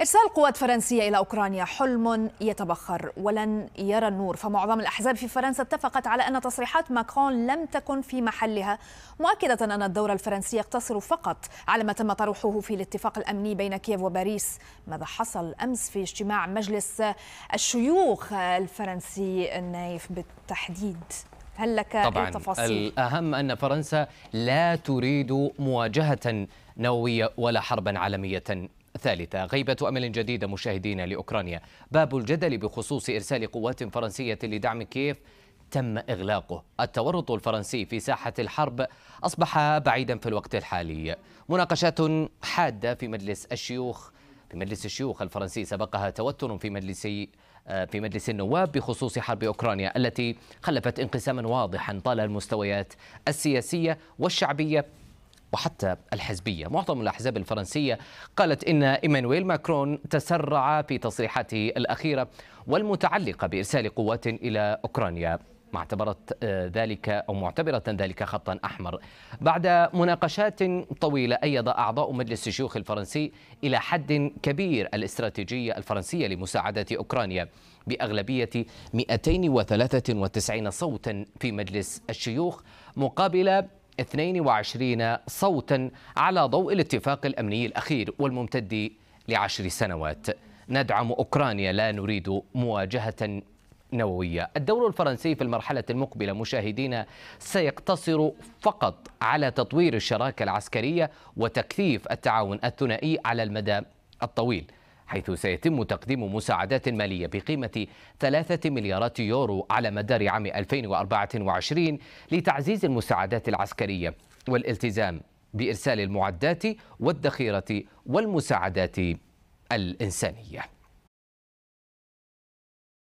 إرسال قوات فرنسية إلى أوكرانيا حلم يتبخر ولن يرى النور فمعظم الأحزاب في فرنسا اتفقت على أن تصريحات ماكرون لم تكن في محلها مؤكدة أن الدور الفرنسي يقتصر فقط على ما تم طرحه في الاتفاق الأمني بين كييف وباريس ماذا حصل أمس في اجتماع مجلس الشيوخ الفرنسي نايف بالتحديد هل لك طبعا التفاصيل؟ الأهم أن فرنسا لا تريد مواجهة نووية ولا حربا عالمية ثالثة غيبة أمل جديدة مشاهدينا لأوكرانيا باب الجدل بخصوص إرسال قوات فرنسية لدعم كييف تم إغلاقه التورط الفرنسي في ساحة الحرب أصبح بعيدا في الوقت الحالي مناقشات حادة في مجلس الشيوخ في مجلس الشيوخ الفرنسي سبقها توتر في مجلس آه، في مجلس النواب بخصوص حرب اوكرانيا التي خلفت انقساما واضحا طال المستويات السياسيه والشعبيه وحتى الحزبية معظم الأحزاب الفرنسية قالت إن إيمانويل ماكرون تسرع في تصريحاته الأخيرة والمتعلقة بإرسال قوات إلى أوكرانيا ما اعتبرت آه، ذلك أو معتبرة ذلك خطا أحمر بعد مناقشات طويلة أيد أعضاء مجلس الشيوخ الفرنسي إلى حد كبير الاستراتيجية الفرنسية لمساعدة أوكرانيا بأغلبية 293 صوتا في مجلس الشيوخ مقابل 22 صوتا على ضوء الاتفاق الأمني الأخير والممتد لعشر سنوات ندعم أوكرانيا لا نريد مواجهة نووية الدور الفرنسي في المرحلة المقبلة مشاهدين سيقتصر فقط على تطوير الشراكة العسكرية وتكثيف التعاون الثنائي على المدى الطويل حيث سيتم تقديم مساعدات مالية بقيمة ثلاثة مليارات يورو على مدار عام 2024 لتعزيز المساعدات العسكرية والالتزام بإرسال المعدات والذخيرة والمساعدات الإنسانية